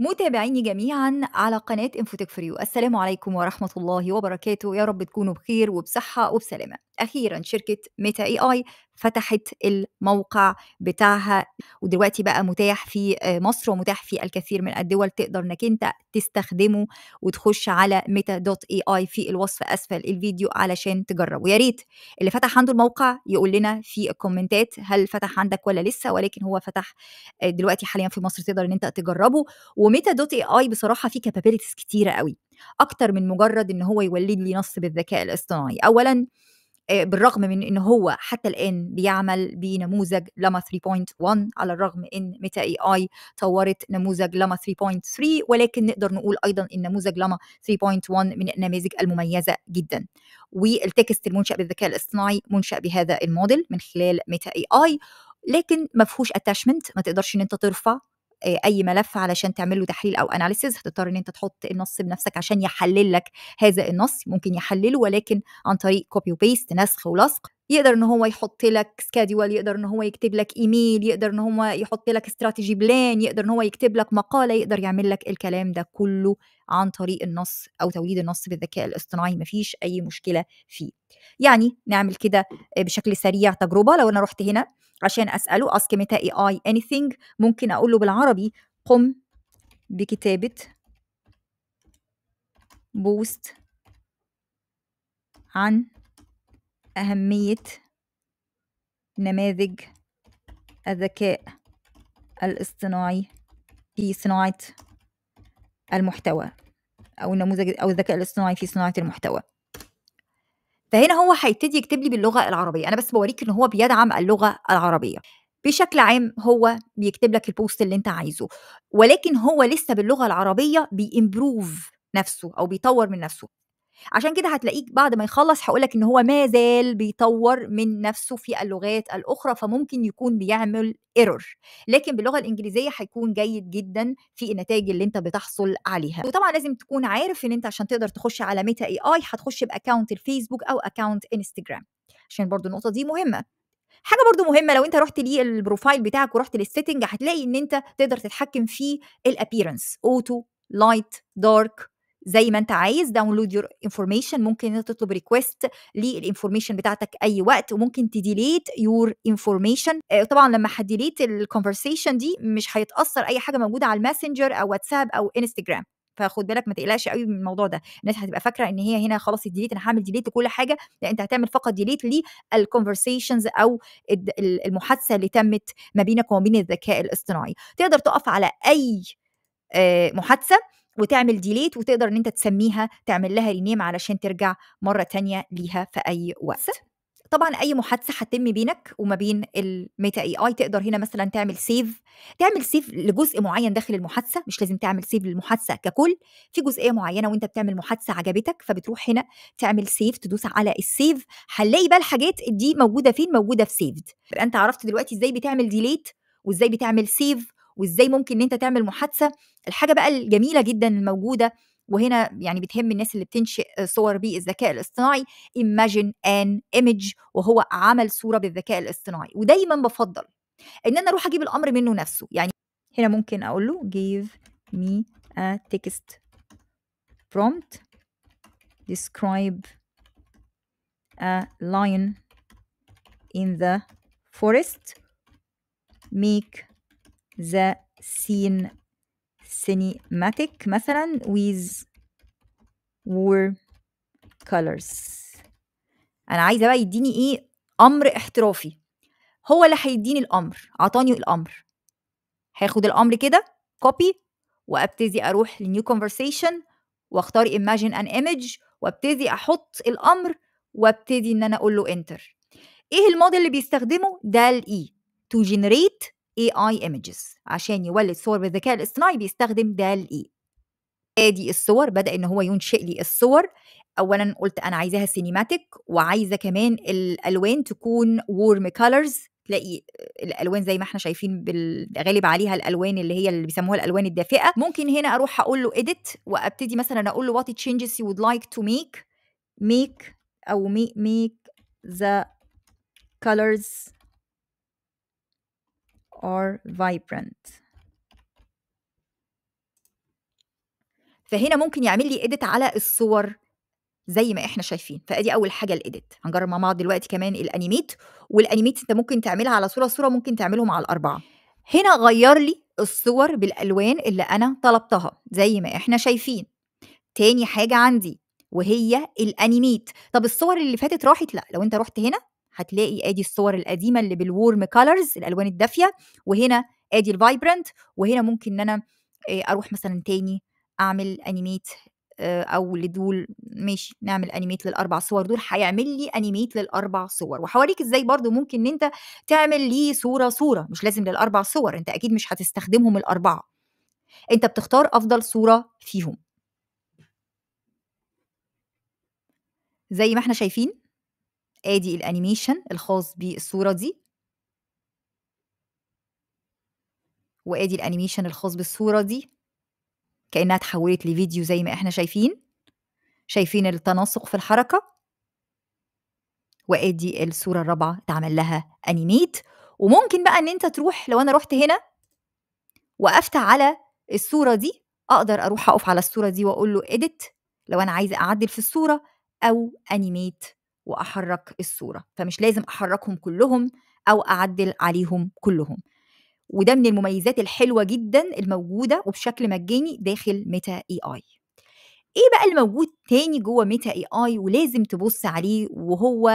متابعيني جميعا على قناة انفوتك فريو السلام عليكم ورحمة الله وبركاته يا رب تكونوا بخير وبصحة وبسلامة أخيرا شركة ميتا اي اي فتحت الموقع بتاعها ودلوقتي بقى متاح في آه، مصر ومتاح في الكثير من الدول تقدر انك انت تستخدمه وتخش على ميتا دوت اي اي في الوصف اسفل الفيديو علشان تجربه يا ريت اللي فتح عنده الموقع يقول لنا في الكومنتات هل فتح عندك ولا لسه ولكن هو فتح آه، دلوقتي حاليا في مصر تقدر ان انت تجربه وميتا دوت اي اي بصراحه فيه كابابيلتيز كتيره قوي اكتر من مجرد ان هو يولد لي نص بالذكاء الاصطناعي اولا آه، بالرغم من ان هو حتى الان بيعمل بنموذج لما 3.1 على الرغم ان ميتا اي اي طورت نموذج لما 3.3 ولكن نقدر نقول ايضا ان نموذج لما 3.1 من النماذج المميزه جدا والتكست المنشا بالذكاء الاصطناعي منشا بهذا الموديل من خلال ميتا اي اي لكن ما فيهوش اتاشمنت ما تقدرش ان انت ترفع اي ملف علشان تعمل له تحليل او اناليسز هتضطر ان انت تحط النص بنفسك عشان يحلل لك هذا النص ممكن يحلله ولكن عن طريق كوبي وبيست نسخ ولصق يقدر ان هو يحط لك سكادول يقدر ان هو يكتب لك ايميل يقدر ان هو يحط لك استراتيجي بلان يقدر ان هو يكتب لك مقاله يقدر يعمل لك الكلام ده كله عن طريق النص او توليد النص بالذكاء الاصطناعي مفيش اي مشكله فيه يعني نعمل كده بشكل سريع تجربه لو انا رحت هنا عشان اساله اسك متى اي اي anything ممكن اقول له بالعربي قم بكتابه بوست عن أهمية نماذج الذكاء الاصطناعي في صناعة المحتوى أو النموذج أو الذكاء الاصطناعي في صناعة المحتوى فهنا هو هيبتدي يكتب لي باللغة العربية أنا بس بوريك إن هو بيدعم اللغة العربية بشكل عام هو بيكتب لك البوست اللي انت عايزه ولكن هو لسه باللغه العربيه بيمبروف نفسه او بيطور من نفسه عشان كده هتلاقيك بعد ما يخلص هقولك ان هو ما زال بيطور من نفسه في اللغات الاخرى فممكن يكون بيعمل ايرور لكن باللغه الانجليزيه هيكون جيد جدا في النتائج اللي انت بتحصل عليها وطبعا لازم تكون عارف ان انت عشان تقدر تخش على ميتا اي اي هتخش باكونت الفيسبوك او اكونت انستجرام عشان برضو النقطه دي مهمه حاجه برضو مهمه لو انت رحت للبروفايل بتاعك ورحت للسيتنج هتلاقي ان انت تقدر تتحكم في الابييرنس اوتو لايت دارك زي ما انت عايز داونلود يور انفورميشن ممكن انت تطلب ريكويست للانفورميشن بتاعتك اي وقت وممكن تديليت يور انفورميشن طبعا لما هديليت الكونفرسيشن دي مش هيتاثر اي حاجه موجوده على الماسنجر او واتساب او انستجرام فخد بالك ما تقلقش قوي من الموضوع ده الناس هتبقى فاكره ان هي هنا خلاص الديليت انا هعمل ديليت لكل حاجه لا انت هتعمل فقط ديليت للكونفرسيشنز او المحادثه اللي تمت ما بينك وما بين الذكاء الاصطناعي تقدر تقف على اي آه، محادثه وتعمل ديليت وتقدر ان انت تسميها تعمل لها رينيم علشان ترجع مره تانية ليها في اي وقت طبعا اي محادثه هتتم بينك وما بين الميتا اي اي تقدر هنا مثلا تعمل سيف تعمل سيف لجزء معين داخل المحادثه مش لازم تعمل سيف للمحادثه ككل في جزئيه معينه وانت بتعمل محادثه عجبتك فبتروح هنا تعمل سيف تدوس على السيف هنلاقي بقى الحاجات دي موجوده فين موجوده في سيفد انت عرفت دلوقتي ازاي بتعمل ديليت وازاي بتعمل سيف وازاي ممكن ان انت تعمل محادثه الحاجه بقى الجميله جدا الموجوده وهنا يعني بتهم الناس اللي بتنشئ صور بالذكاء الاصطناعي imagine an image وهو عمل صوره بالذكاء الاصطناعي ودايما بفضل ان انا اروح اجيب الامر منه نفسه يعني هنا ممكن اقول له give me a text prompt describe a lion in the forest make the scene cinematic مثلا with war colors انا عايزه بقى يديني ايه امر احترافي هو اللي هيديني الامر عطاني الامر هاخد الامر كده كوبي وابتدي اروح لنيو كونفرسيشن واختار ايماجين ان ايمج وابتدي احط الامر وابتدي ان انا اقول له انتر ايه الموديل اللي بيستخدمه ده الاي e. to generate اي اي ايمجز عشان يولد صور بالذكاء الاصطناعي بيستخدم ده اي e. ادي الصور بدا ان هو ينشئ لي الصور اولا قلت انا عايزاها سينيماتيك وعايزه كمان الالوان تكون وورم كالرز تلاقي الالوان زي ما احنا شايفين بالغالب عليها الالوان اللي هي اللي بيسموها الالوان الدافئه ممكن هنا اروح اقول له اديت وابتدي مثلا اقول له وات تشينجز يو وود لايك تو ميك ميك او ميك ذا كالرز are vibrant فهنا ممكن يعمل لي ايديت على الصور زي ما احنا شايفين فادي اول حاجه الايديت هنجرب مع بعض دلوقتي كمان الانيميت والانيميت انت ممكن تعملها على صوره صوره ممكن تعملهم على الاربعه هنا غير لي الصور بالالوان اللي انا طلبتها زي ما احنا شايفين تاني حاجه عندي وهي الانيميت طب الصور اللي فاتت راحت لا لو انت رحت هنا هتلاقي ادي الصور القديمه اللي بالورم كالرز الالوان الدافيه وهنا ادي الفايبرنت وهنا ممكن ان انا آه، اروح مثلا تاني اعمل انيميت آه، او لدول ماشي نعمل انيميت للاربع صور دول هيعمل لي انيميت للاربع صور وهوريك ازاي برضو ممكن ان انت تعمل لي صوره صوره مش لازم للاربع صور انت اكيد مش هتستخدمهم الاربعه انت بتختار افضل صوره فيهم زي ما احنا شايفين ادي الانيميشن الخاص بالصوره دي وادي الانيميشن الخاص بالصوره دي كانها اتحولت لفيديو زي ما احنا شايفين شايفين التناسق في الحركه وادي الصوره الرابعه اتعمل لها انيميت وممكن بقى ان انت تروح لو انا رحت هنا وقفت على الصوره دي اقدر اروح اقف على الصوره دي واقول له اديت لو انا عايزه اعدل في الصوره او انيميت واحرك الصوره فمش لازم احركهم كلهم او اعدل عليهم كلهم وده من المميزات الحلوه جدا الموجوده وبشكل مجاني داخل ميتا اي اي ايه بقى الموجود تاني جوه ميتا اي اي ولازم تبص عليه وهو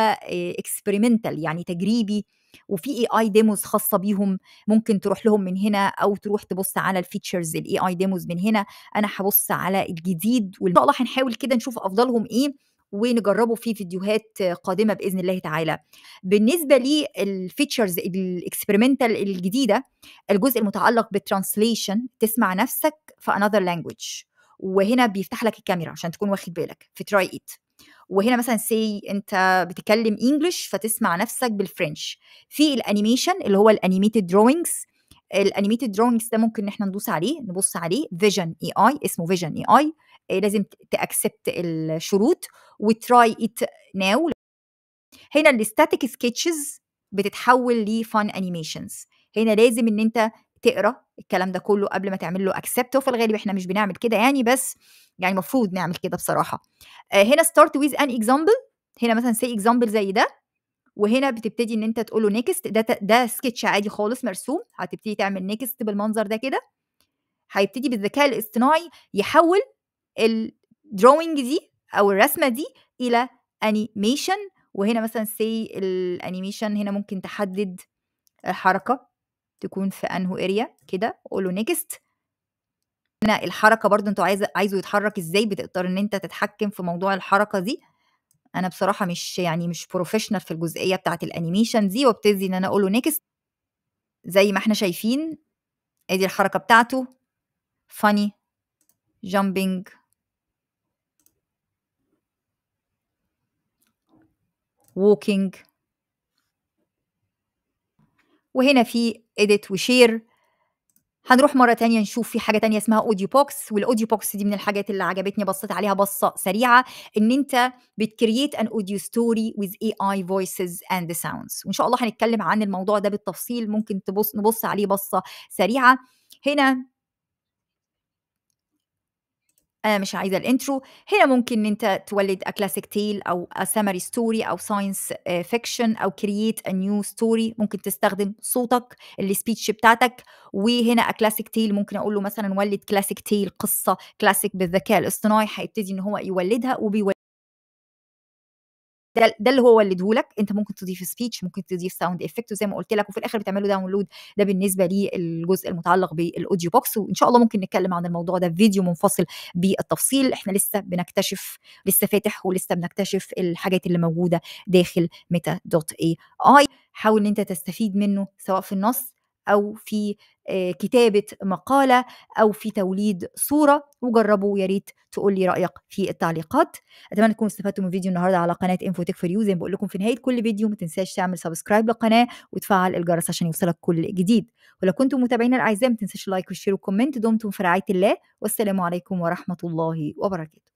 اكسبيرمنتال آه، يعني تجريبي وفي اي اي ديموز خاصه بيهم ممكن تروح لهم من هنا او تروح تبص على الفيتشرز الاي اي ديموز من هنا انا هبص على الجديد وان شاء الله هنحاول كده نشوف افضلهم ايه ونجربه في فيديوهات قادمه باذن الله تعالى بالنسبه للفيتشرز الاكسبيرمنتال الجديده الجزء المتعلق بالترانسليشن تسمع نفسك في another language وهنا بيفتح لك الكاميرا عشان تكون واخد بالك في تراي ات وهنا مثلا سي انت بتتكلم انجلش فتسمع نفسك بالفرنش في الانيميشن اللي هو الانيميتد دروينجز الانيميتد دروينجز ده ممكن ان احنا ندوس عليه نبص عليه فيجن اي اي اسمه فيجن اي اي لازم تاكسبت الشروط وتراي ات ناو هنا الاستاتيك سكتشز بتتحول لفان انيميشنز هنا لازم ان انت تقرا الكلام ده كله قبل ما تعمل له اكسبت وفي الغالب احنا مش بنعمل كده يعني بس يعني المفروض نعمل كده بصراحه آه، هنا ستارت ويز ان اكزامبل هنا مثلا سي اكزامبل زي ده وهنا بتبتدي ان انت تقول له نيكست ده ده سكتش عادي خالص مرسوم هتبتدي تعمل نيكست بالمنظر ده كده هيبتدي بالذكاء الاصطناعي يحول الدروينج دي او الرسمه دي الى انيميشن وهنا مثلا سي الانيميشن هنا ممكن تحدد الحركه تكون في انه اريا كده قول له نيكست هنا الحركه برضه انت عايز عايزه يتحرك ازاي بتقدر ان انت تتحكم في موضوع الحركه دي انا بصراحه مش يعني مش بروفيشنال في الجزئيه بتاعه الانيميشن دي وابتدي ان انا اقول له نيكست زي ما احنا شايفين ادي الحركه بتاعته فاني جامبينج ووكينج وهنا في اديت وشير هنروح مرة تانية نشوف في حاجة تانية اسمها اوديو بوكس والاوديو بوكس دي من الحاجات اللي عجبتني بصيت عليها بصة سريعة ان انت بتكرييت ان اوديو ستوري with AI voices and اند sounds وان شاء الله هنتكلم عن الموضوع ده بالتفصيل ممكن تبص نبص عليه بصة سريعة هنا انا مش عايزه الانترو هنا ممكن انت تولد كلاسيك تيل او سمري ستوري او ساينس آه، فيكشن او كرييت ا نيو ستوري ممكن تستخدم صوتك السبيتش بتاعتك وهنا كلاسيك تيل ممكن اقول له مثلا ولد كلاسيك تيل قصه كلاسيك بالذكاء الاصطناعي هيبتدي ان هو يولدها وبيولد ده, ده اللي هو لك انت ممكن تضيف سبيتش ممكن تضيف ساوند افكت وزي ما قلت لك وفي الاخر بتعمله داونلود ده بالنسبه للجزء المتعلق بالاوديو بوكس وان شاء الله ممكن نتكلم عن الموضوع ده في فيديو منفصل بالتفصيل احنا لسه بنكتشف لسه فاتح ولسه بنكتشف الحاجات اللي موجوده داخل ميتا دوت اي اي حاول ان انت تستفيد منه سواء في النص أو في آه، كتابة مقالة أو في توليد صورة وجربوا يا ريت تقول لي رأيك في التعليقات أتمنى تكونوا استفدتوا من فيديو النهاردة على قناة انفوتك فور يو زي ما بقول لكم في نهاية كل فيديو ما تنساش تعمل سبسكرايب للقناة وتفعل الجرس عشان يوصلك كل جديد ولو كنتم متابعينا الأعزاء ما تنساش اللايك والشير والكومنت دمتم في رعاية الله والسلام عليكم ورحمة الله وبركاته